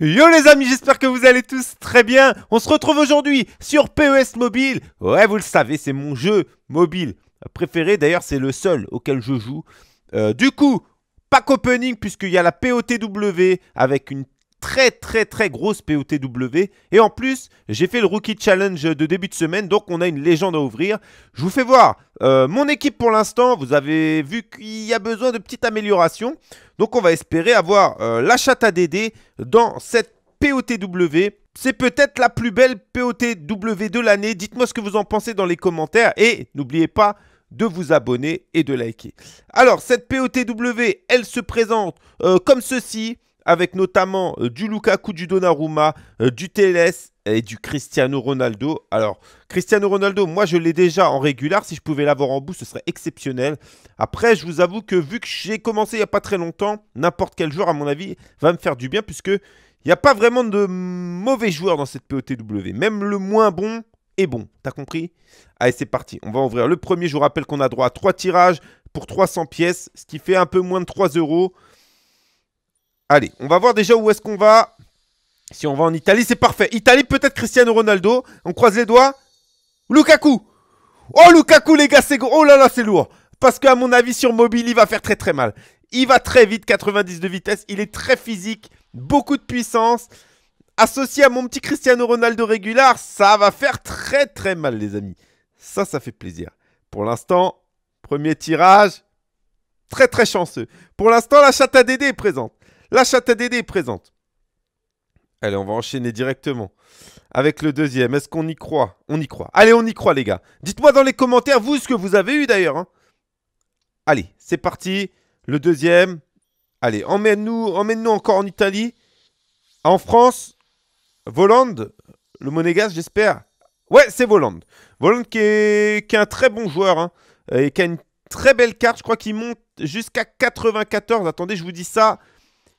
Yo les amis, j'espère que vous allez tous très bien. On se retrouve aujourd'hui sur PES Mobile. Ouais, vous le savez, c'est mon jeu mobile préféré. D'ailleurs, c'est le seul auquel je joue. Euh, du coup, pack opening puisqu'il y a la POTW avec une très très très grosse POTW. Et en plus, j'ai fait le Rookie Challenge de début de semaine, donc on a une légende à ouvrir. Je vous fais voir euh, mon équipe pour l'instant. Vous avez vu qu'il y a besoin de petites améliorations. Donc on va espérer avoir euh, la chatte à Dédé dans cette POTW. C'est peut-être la plus belle POTW de l'année. Dites-moi ce que vous en pensez dans les commentaires. Et n'oubliez pas de vous abonner et de liker. Alors, cette POTW, elle se présente euh, comme ceci avec notamment euh, du Lukaku, du Donnarumma, euh, du TLS et du Cristiano Ronaldo. Alors, Cristiano Ronaldo, moi je l'ai déjà en régular. Si je pouvais l'avoir en bout, ce serait exceptionnel. Après, je vous avoue que vu que j'ai commencé il n'y a pas très longtemps, n'importe quel joueur, à mon avis, va me faire du bien puisque il n'y a pas vraiment de mauvais joueurs dans cette POTW. Même le moins bon est bon. T'as compris Allez, c'est parti. On va ouvrir le premier. Je vous rappelle qu'on a droit à 3 tirages pour 300 pièces, ce qui fait un peu moins de 3 euros. Allez, on va voir déjà où est-ce qu'on va. Si on va en Italie, c'est parfait. Italie, peut-être Cristiano Ronaldo. On croise les doigts. Lukaku Oh, Lukaku, les gars, c'est... gros. Oh là là, c'est lourd Parce qu'à mon avis, sur mobile, il va faire très très mal. Il va très vite, 90 de vitesse. Il est très physique, beaucoup de puissance. Associé à mon petit Cristiano Ronaldo régulier, ça va faire très très mal, les amis. Ça, ça fait plaisir. Pour l'instant, premier tirage, très très chanceux. Pour l'instant, la chatte à est présente. La chatte à Dédé est présente. Allez, on va enchaîner directement avec le deuxième. Est-ce qu'on y croit On y croit. Allez, on y croit, les gars. Dites-moi dans les commentaires, vous, ce que vous avez eu d'ailleurs. Hein. Allez, c'est parti. Le deuxième. Allez, emmène-nous emmène -nous encore en Italie. En France. Voland. Le Monégas, j'espère. Ouais, c'est Voland. Voland qui est, un très bon joueur. Hein, et qui a une très belle carte. Je crois qu'il monte jusqu'à 94. Attendez, je vous dis ça.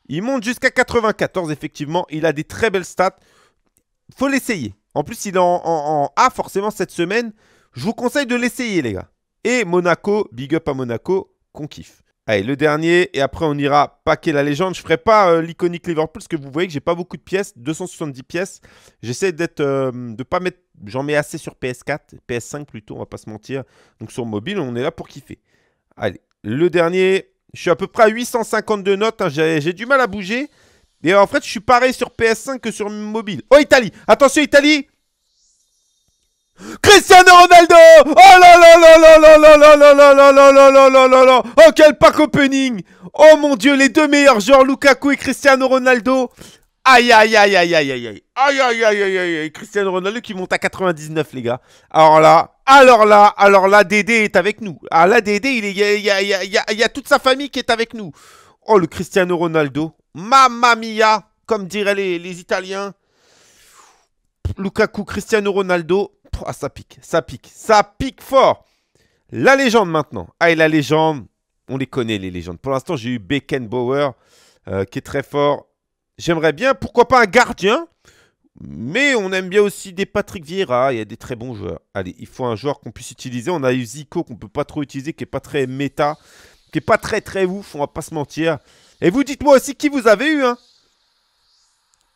Il monte jusqu'à 94, effectivement. Il a des très belles stats. Faut l'essayer. En plus, il est en, A forcément cette semaine. Je vous conseille de l'essayer, les gars. Et Monaco, big up à Monaco, qu'on kiffe. Allez, le dernier, et après on ira paquer la légende. Je ne ferai pas euh, l'iconique Liverpool, parce que vous voyez que j'ai pas beaucoup de pièces, 270 pièces. J'essaie d'être, euh, de pas mettre, j'en mets assez sur PS4, PS5 plutôt, on va pas se mentir. Donc sur mobile, on est là pour kiffer. Allez, le dernier, je suis à peu près à 852 notes. Hein. J'ai du mal à bouger. Et en fait, je suis pareil sur PS5 que sur mobile. Oh, Italie Attention, Italie Cristiano Ronaldo Oh là là là là là là là là là là là là là là là là Oh, quel pack opening Oh mon Dieu, les deux meilleurs joueurs, Lukaku et Cristiano Ronaldo Aïe aïe aïe aïe aïe aïe aïe aïe aïe aïe aïe aïe Cristiano Ronaldo qui monte à 99 les gars. Alors là, alors là, alors là, Dédé est avec nous. Ah là, Dédé, il y, a, toute sa famille qui est avec nous. Oh, le Cristiano Ronaldo. Mamma mia, comme diraient les, Italiens. Lukaku, Cristiano Ronaldo. Ah, ça pique, ça pique, ça pique fort. La légende maintenant. Ah, et la légende, on les connaît, les légendes. Pour l'instant, j'ai eu Beckenbauer, euh, qui est très fort. J'aimerais bien, pourquoi pas un gardien mais on aime bien aussi des Patrick Vieira, il y a des très bons joueurs. Allez, il faut un joueur qu'on puisse utiliser. On a eu Zico qu'on peut pas trop utiliser, qui est pas très méta, qui est pas très très ouf, on va pas se mentir. Et vous dites-moi aussi qui vous avez eu, hein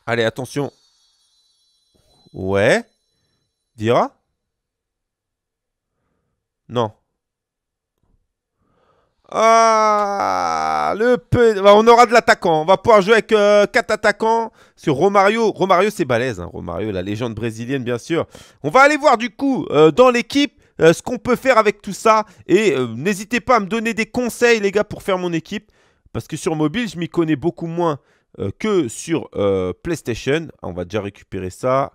Allez, attention. Ouais. Dira Non. Ah, le bah, on aura de l'attaquant. On va pouvoir jouer avec euh, quatre attaquants sur Romario. Romario, c'est balèze. Hein. Romario, la légende brésilienne, bien sûr. On va aller voir du coup euh, dans l'équipe euh, ce qu'on peut faire avec tout ça. Et n'hésitez pas à me donner des conseils, les gars, pour faire mon équipe. Parce que sur mobile, je m'y connais beaucoup moins que sur PlayStation. Ah, on va déjà récupérer ça.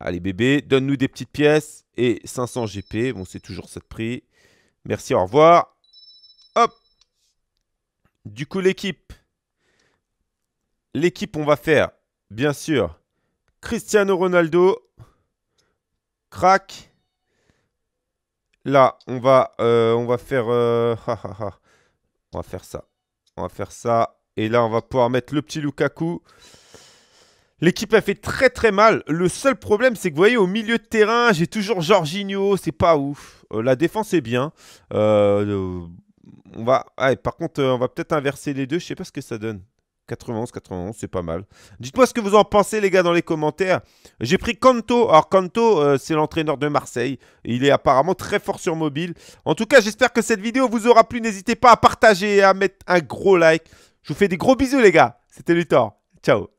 Allez bébé, donne-nous des petites pièces et 500 GP. Bon, c'est toujours ça prix. Merci, au revoir. Hop Du coup, l'équipe. L'équipe, on va faire, bien sûr, Cristiano Ronaldo. Crac. Là, on va, euh, on va faire... Euh, on va faire ça. On va faire ça. Et là, on va pouvoir mettre le petit Lukaku. L'équipe a fait très très mal. Le seul problème, c'est que vous voyez, au milieu de terrain, j'ai toujours Jorginho. C'est pas ouf. Euh, la défense est bien. Euh, on va. par contre, euh, on va peut-être inverser les deux. Je sais pas ce que ça donne. 91, 91, c'est pas mal. Dites-moi ce que vous en pensez, les gars, dans les commentaires. J'ai pris Kanto. Alors, Kanto, euh, c'est l'entraîneur de Marseille. Il est apparemment très fort sur mobile. En tout cas, j'espère que cette vidéo vous aura plu. N'hésitez pas à partager et à mettre un gros like. Je vous fais des gros bisous, les gars. C'était Luthor. Ciao.